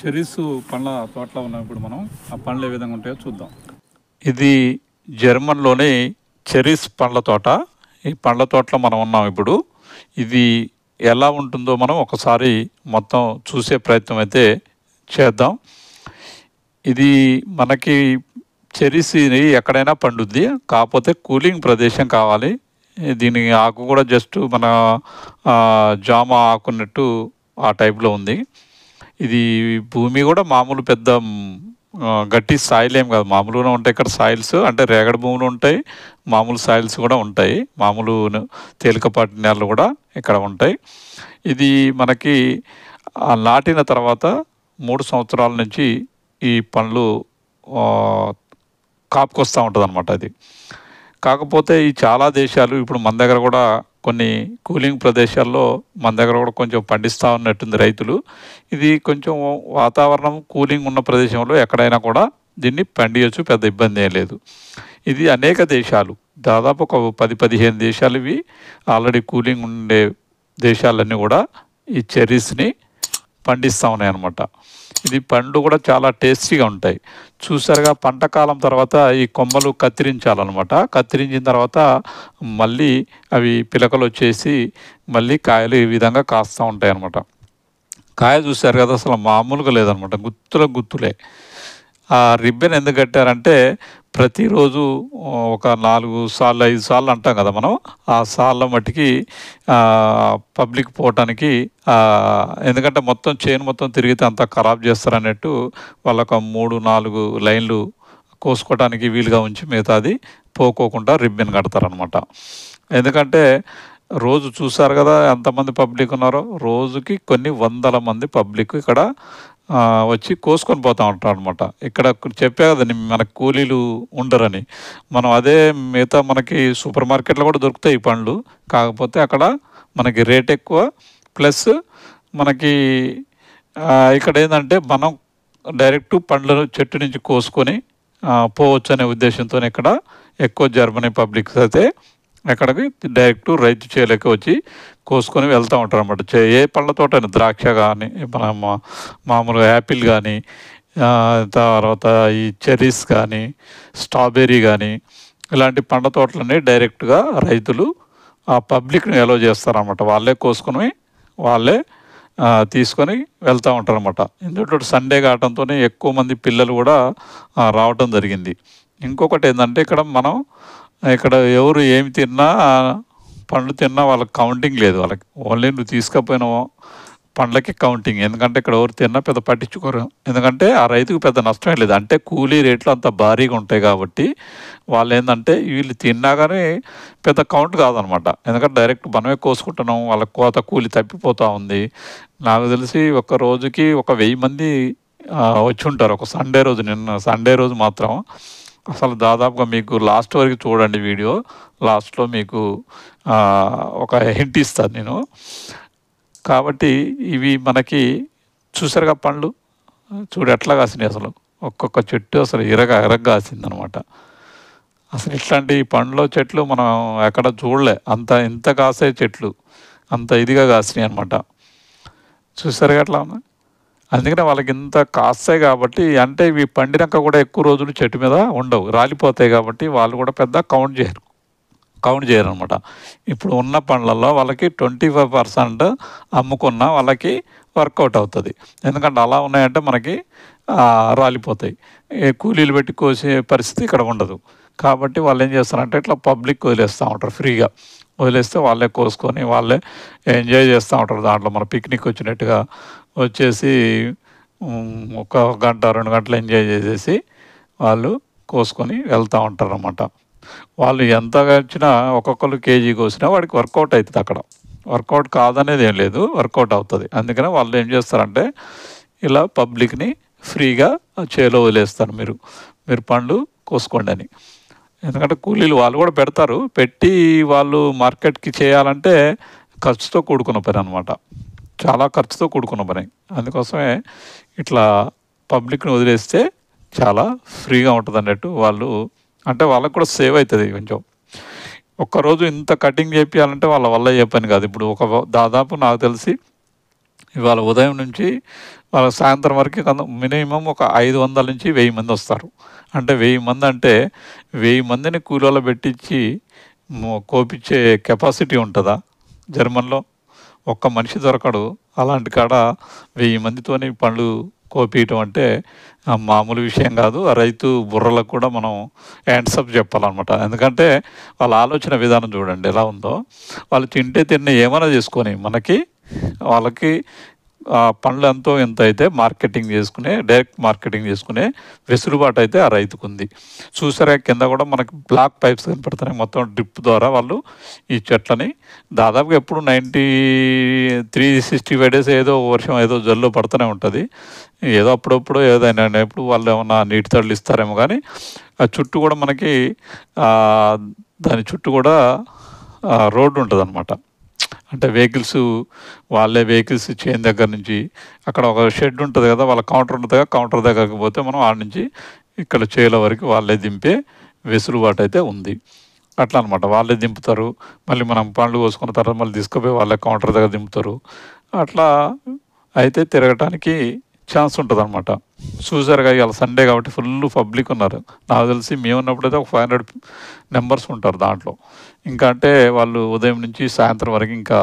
cherries పండ్ల తోటలో ఉన్నాం ఇప్పుడు మనం ఆ పండ్లు ఏ విధంగా ఉంటాయో చూద్దాం ఇది జర్మన్లోని చెరీస్ పండ్ల తోట ఈ పండ్ల తోటలో మనం ఉన్నాం ఇప్పుడు ఇది ఎలా ఉంటుందో మనం ఒకసారి మొత్తం చూసే ప్రయత్నం అయితే చేద్దాం ఇది మనకి చెరీస్ ఎక్కడైనా పండుద్ది కాకపోతే కూలింగ్ ప్రదేశం కావాలి దీని ఆకు కూడా జస్ట్ మన జామ ఆకున్నట్టు ఆ టైప్లో ఉంది ఇది భూమి కూడా మామూలు పెద్ద గట్టి సాయిల్ ఏం కాదు మామూలుగా ఉంటాయి ఇక్కడ సాయిల్స్ అంటే రేగడ భూములు ఉంటాయి మామూలు సాయిల్స్ కూడా ఉంటాయి మామూలు తేలికపాటి నేలలు కూడా ఇక్కడ ఉంటాయి ఇది మనకి నాటిన తర్వాత మూడు సంవత్సరాల నుంచి ఈ పండ్లు కాపుకొస్తూ ఉంటుంది అనమాట అది కాకపోతే ఈ చాలా దేశాలు ఇప్పుడు మన దగ్గర కూడా కొన్ని కూలింగ్ ప్రదేశాల్లో మన దగ్గర కూడా కొంచెం పండిస్తూ ఉన్నట్టుంది రైతులు ఇది కొంచెం వాతావరణం కూలింగ్ ఉన్న ప్రదేశంలో ఎక్కడైనా కూడా దీన్ని పండియచ్చు పెద్ద ఇబ్బంది ఏం లేదు ఇది అనేక దేశాలు దాదాపు ఒక పది పదిహేను దేశాలు ఇవి ఆల్రెడీ కూలింగ్ ఉండే దేశాలన్నీ కూడా ఈ చెర్రీస్ని పండిస్తూ ఉన్నాయి అనమాట ఇది పండ్లు కూడా చాలా టేస్టీగా ఉంటాయి చూసారుగా కాలం తర్వాత ఈ కొమ్మలు కత్తిరించాలన్నమాట కత్తిరించిన తర్వాత మళ్ళీ అవి పిలకలు వచ్చేసి మళ్ళీ కాయలు ఈ విధంగా కాస్తూ ఉంటాయి అన్నమాట కాయ చూశారు కదా అసలు మామూలుగా లేదనమాట గుత్తుల గుత్తులే ఆ రిబ్బన్ ఎందుకు కట్టారంటే ప్రతిరోజు ఒక నాలుగు సార్లు ఐదు సార్లు అంటాం కదా మనం ఆ సార్ల మట్టికి పబ్లిక్ పోవటానికి ఎందుకంటే మొత్తం చైన్ మొత్తం తిరిగితే అంతా ఖరాబ్ చేస్తారన్నట్టు వాళ్ళకు మూడు నాలుగు లైన్లు కోసుకోవటానికి వీలుగా ఉంచి మిగతాది పోకోకుండా రిబ్బన్ కడతారనమాట ఎందుకంటే రోజు చూసారు కదా ఎంతమంది పబ్లిక్ ఉన్నారో రోజుకి కొన్ని వందల మంది పబ్లిక్ ఇక్కడ వచ్చి కోసుకొని పోతా ఉంటాం అనమాట ఇక్కడ చెప్పే కదండి మనకు కూలీలు ఉండరని మనం అదే మిగతా మనకి సూపర్ మార్కెట్లో కూడా దొరుకుతాయి పండ్లు కాకపోతే అక్కడ మనకి రేట్ ఎక్కువ ప్లస్ మనకి ఇక్కడ ఏంటంటే మనం డైరెక్ట్ పండ్లను చెట్టు నుంచి కోసుకొని పోవచ్చు అనే ఉద్దేశంతో ఇక్కడ ఎక్కువ జర్మనీ పబ్లిక్స్ అయితే అక్కడికి డైరెక్ట్ రైతు చేయలేక వచ్చి కోసుకొని వెళ్తూ ఉంటారు అనమాట ఏ పళ్ళ తోట ద్రాక్ష కానీ మన మామూలుగా యాపిల్ కానీ తర్వాత ఈ చెరీస్ కానీ స్ట్రాబెర్రీ కానీ ఇలాంటి పండ్ల తోటలని డైరెక్ట్గా రైతులు ఆ పబ్లిక్ని ఎలో చేస్తారన్నమాట వాళ్ళే కోసుకొని వాళ్ళే తీసుకొని వెళ్తూ ఉంటారు అనమాట ఎందుకంటే సండే కావడంతోనే ఎక్కువ మంది పిల్లలు కూడా రావడం జరిగింది ఇంకొకటి ఏంటంటే ఇక్కడ మనం ఇక్కడ ఎవరు ఏమి తిన్నా పండ్లు తిన్నా వాళ్ళకి కౌంటింగ్ లేదు వాళ్ళకి ఓన్లీ నువ్వు తీసుకపోయిన పండ్లకి కౌంటింగ్ ఎందుకంటే ఇక్కడ ఎవరు తిన్నా పెద్ద పట్టించుకోరు ఎందుకంటే ఆ రైతుకు పెద్ద నష్టమే లేదు అంటే కూలీ రేట్లు అంత భారీగా ఉంటాయి కాబట్టి వాళ్ళు ఏంటంటే వీళ్ళు తిన్నా కానీ పెద్ద కౌంట్ కాదనమాట ఎందుకంటే డైరెక్ట్ మనమే కోసుకుంటున్నాం వాళ్ళ కోత కూలి తప్పిపోతూ ఉంది నాకు తెలిసి ఒక రోజుకి ఒక వెయ్యి మంది వచ్చి ఉంటారు ఒక సండే రోజు నిన్న సండే రోజు మాత్రం అసలు దాదాపుగా మీకు లాస్ట్ వరకు చూడండి వీడియో లాస్ట్లో మీకు ఒక హింట్ ఇస్తాను నేను కాబట్టి ఇవి మనకి చూసారుగా పండ్లు చూడు ఎట్లా కాసినాయి అసలు ఒక్కొక్క చెట్టు అసలు ఇరగ ఇరగ కాసిందనమాట అసలు ఇట్లాంటి పండ్ల చెట్లు మనం ఎక్కడ చూడలే అంత ఇంత కాసే చెట్లు అంత ఇదిగా కాసినాయి అనమాట చూసారుగా అట్లా ఉన్నా అందుకనే వాళ్ళకి ఇంత కాస్తాయి కాబట్టి అంటే ఇవి పండినాక కూడా ఎక్కువ రోజులు చెట్టు మీద ఉండవు రాలిపోతాయి కాబట్టి వాళ్ళు కూడా పెద్ద కౌంట్ చేయరు కౌంట్ చేయరు అనమాట ఇప్పుడు ఉన్న పండ్లలో వాళ్ళకి ట్వంటీ ఫైవ్ పర్సెంట్ అమ్ముకున్న వాళ్ళకి వర్కౌట్ అవుతుంది ఎందుకంటే అలా ఉన్నాయంటే మనకి రాలిపోతాయి కూలీలు పెట్టి కోసే పరిస్థితి ఇక్కడ ఉండదు కాబట్టి వాళ్ళు ఏం చేస్తారంటే ఇట్లా పబ్లిక్ వదిలేస్తూ ఉంటారు ఫ్రీగా వదిలేస్తే వాళ్ళే కోసుకొని వాళ్ళే ఎంజాయ్ చేస్తూ ఉంటారు దాంట్లో మన పిక్నిక్ వచ్చినట్టుగా వచ్చేసి ఒక గంట రెండు గంటలు ఎంజాయ్ చేసేసి వాళ్ళు కోసుకొని వెళ్తూ ఉంటారు అన్నమాట వాళ్ళు ఎంత వచ్చినా ఒక్కొక్కరు కేజీ కోసినా వాడికి వర్కౌట్ అవుతుంది అక్కడ వర్కౌట్ కాదనేది ఏం లేదు వర్కౌట్ అవుతుంది అందుకనే వాళ్ళు ఏం చేస్తారంటే ఇలా పబ్లిక్ని ఫ్రీగా చేలో వదిలేస్తారు మీరు మీరు పండ్లు కోసుకోండి అని ఎందుకంటే కూలీలు వాళ్ళు కూడా పెడతారు పెట్టి వాళ్ళు మార్కెట్కి చేయాలంటే ఖర్చుతో కూడుకున్న పని అనమాట చాలా ఖర్చుతో కూడుకున్న పని అందుకోసమే ఇట్లా పబ్లిక్ని వదిలేస్తే చాలా ఫ్రీగా ఉంటుంది అన్నట్టు వాళ్ళు అంటే వాళ్ళకు కూడా సేవ్ అవుతుంది కొంచెం ఒక్కరోజు ఇంత కటింగ్ చేపించాలంటే వాళ్ళ వల్ల ఏ పని కాదు ఇప్పుడు ఒక దాదాపు నాకు తెలిసి ఇవాళ ఉదయం నుంచి వాళ్ళ సాయంత్రం వరకు మినిమం ఒక ఐదు వందల నుంచి వెయ్యి మంది వస్తారు అంటే వెయ్యి మంది అంటే వెయ్యి మందిని కూలీలో పెట్టించి కోపించే కెపాసిటీ ఉంటుందా జర్మన్లో ఒక్క మనిషి దొరకడు అలాంటి కాడ వెయ్యి మందితోనే పండ్లు కోపీయటం అంటే మామూలు విషయం కాదు రైతు బుర్రలకు కూడా మనం హ్యాండ్సప్ చెప్పాలన్నమాట ఎందుకంటే వాళ్ళ ఆలోచన విధానం చూడండి ఎలా ఉందో వాళ్ళు తింటే తిన్న ఏమైనా చేసుకొని మనకి వాళ్ళకి పండ్లు ఎంతో ఎంత అయితే మార్కెటింగ్ చేసుకునే డైరెక్ట్ మార్కెటింగ్ చేసుకునే వెసులుబాటు అయితే ఆ రైతుకు ఉంది చూసారా కింద కూడా మనకి బ్లాక్ పైప్స్ కనపడుతున్నాయి మొత్తం డ్రిప్ ద్వారా వాళ్ళు ఈ చెట్లని దాదాపుగా ఎప్పుడు ninety three sixty five days ఏదో వర్షం ఏదో జల్లు పడుతూనే ఉంటుంది ఏదో అప్పుడప్పుడు ఏదైనా ఎప్పుడు వాళ్ళు ఏమన్నా నీటి తడులు ఇస్తారేమో కానీ ఆ చుట్టూ కూడా మనకి దాని చుట్టూ కూడా రోడ్డు ఉంటుంది అనమాట అంటే వెహికల్స్ వాళ్ళే వెహికల్స్ చేయని దగ్గర నుంచి అక్కడ ఒక షెడ్ ఉంటుంది కదా వాళ్ళ కౌంటర్ ఉంటుంది కౌంటర్ దగ్గరకు పోతే మనం ఆడ నుంచి ఇక్కడ చేల వరకు వాళ్ళే దింపే వెసులుబాటు అయితే ఉంది అట్లా అనమాట వాళ్ళే దింపుతారు మళ్ళీ మనం పండ్లు కోసుకున్న తర్వాత మళ్ళీ తీసుకుపోయి వాళ్ళే కౌంటర్ దగ్గర దింపుతారు అట్లా అయితే తిరగటానికి ఛాన్స్ ఉంటుంది అనమాట చూసారుగా ఇవాళ సండే కాబట్టి ఫుల్ పబ్లిక్ ఉన్నారు నాకు తెలిసి మేము ఉన్నప్పుడైతే ఒక ఫైవ్ హండ్రెడ్ నెంబర్స్ ఉంటారు దాంట్లో ఇంకా అంటే వాళ్ళు ఉదయం నుంచి సాయంత్రం వరకు ఇంకా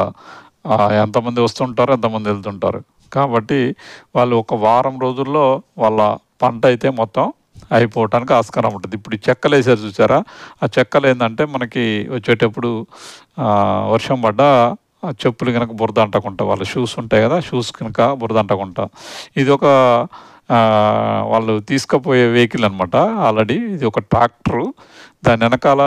ఎంతమంది వస్తుంటారు ఎంతమంది వెళ్తుంటారు కాబట్టి వాళ్ళు ఒక వారం రోజుల్లో వాళ్ళ పంట అయితే మొత్తం అయిపోవటానికి ఆస్కారం ఉంటుంది ఇప్పుడు చెక్కలు వేసారు చూసారా ఆ చెక్కలు ఏంటంటే మనకి వచ్చేటప్పుడు వర్షం పడ్డా చెప్పులు కనుక బురద అంటకుంటా వాళ్ళ షూస్ ఉంటాయి కదా షూస్ కనుక బురద అంటకుంటా ఇది ఒక వాళ్ళు తీసుకుపోయే వెహికల్ అనమాట ఆల్రెడీ ఇది ఒక ట్రాక్టరు దాని వెనకాల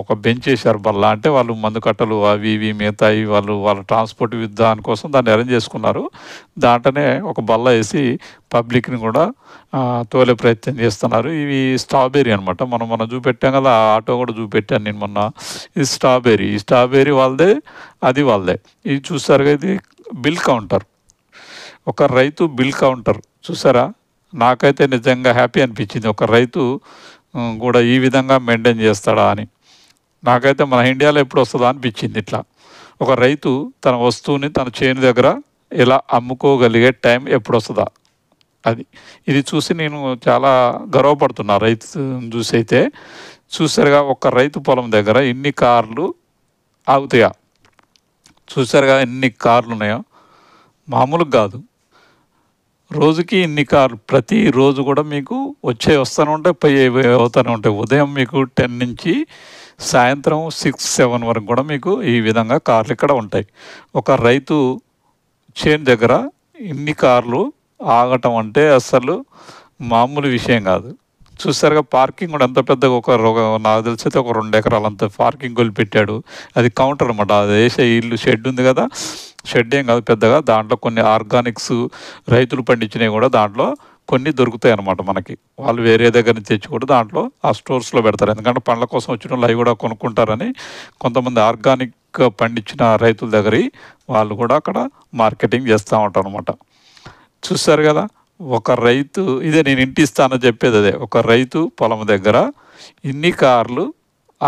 ఒక బెంచ్ వేశారు బల్ల అంటే వాళ్ళు మందు కట్టలు అవి ఇవి మిగతాయి వాళ్ళు వాళ్ళ ట్రాన్స్పోర్ట్ దాని కోసం దాన్ని అరేంజ్ చేసుకున్నారు దాంట్లోనే ఒక బల్ల వేసి పబ్లిక్ని కూడా తోలే ప్రయత్నం చేస్తున్నారు ఇవి స్ట్రాబెరీ అనమాట మనం మనం చూపెట్టాం కదా ఆటో కూడా చూపెట్టాను నేను మొన్న ఇది స్ట్రాబెర్రీ ఈ స్ట్రాబెరీ వాళ్ళదే అది వాళ్ళదే ఇది చూస్తారు ఇది బిల్ కౌంటర్ ఒక రైతు బిల్ కౌంటర్ చూసారా నాకైతే నిజంగా హ్యాపీ అనిపించింది ఒక రైతు కూడా ఈ విధంగా మెయింటైన్ చేస్తాడా అని నాకైతే మన ఇండియాలో ఎప్పుడు వస్తుందా అనిపించింది ఇట్లా ఒక రైతు తన వస్తువుని తన చేను దగ్గర ఇలా అమ్ముకోగలిగే టైం ఎప్పుడు వస్తుందా అది ఇది చూసి నేను చాలా గర్వపడుతున్నా రైతు చూసి అయితే చూసారుగా ఒక రైతు పొలం దగ్గర ఇన్ని కార్లు ఆగుతాయా చూసారుగా ఎన్ని కార్లు ఉన్నాయో మామూలుగా కాదు రోజుకి ఇన్ని కార్లు ప్రతిరోజు కూడా మీకు వచ్చే వస్తూనే ఉంటాయి పోయే అవుతూనే ఉంటాయి ఉదయం మీకు టెన్ నుంచి సాయంత్రం సిక్స్ సెవెన్ వరకు కూడా మీకు ఈ విధంగా కార్లు ఇక్కడ ఉంటాయి ఒక రైతు చేను దగ్గర ఇన్ని కార్లు ఆగటం అంటే అసలు మామూలు విషయం కాదు చూసారుగా పార్కింగ్ కూడా ఎంత పెద్దగా ఒక నాకు తెలిసి అయితే ఒక రెండు అంత పార్కింగ్ కొలిపెట్టాడు అది కౌంటర్ అనమాట అది వేసే ఇల్లు షెడ్ ఉంది కదా షెడ్ ఏం కాదు పెద్దగా దాంట్లో కొన్ని ఆర్గానిక్స్ రైతులు పండించినవి కూడా దాంట్లో కొన్ని దొరుకుతాయి అన్నమాట మనకి వాళ్ళు వేరే దగ్గర నుంచి తెచ్చి కూడా దాంట్లో ఆ స్టోర్స్లో పెడతారు ఎందుకంటే పండ్ల కోసం వచ్చిన వాళ్ళు కూడా కొనుక్కుంటారని కొంతమంది ఆర్గానిక్ పండించిన రైతుల దగ్గర వాళ్ళు కూడా అక్కడ మార్కెటింగ్ చేస్తూ ఉంటారు అనమాట చూస్తారు కదా ఒక రైతు ఇదే నేను ఇంటి ఇస్తానని చెప్పేది అదే ఒక రైతు పొలం దగ్గర ఇన్ని కార్లు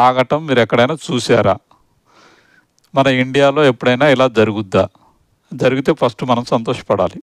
ఆగటం మీరు ఎక్కడైనా చూసారా మన ఇండియాలో ఎప్పుడైనా ఇలా జరుగుద్దా జరిగితే ఫస్ట్ మనం సంతోషపడాలి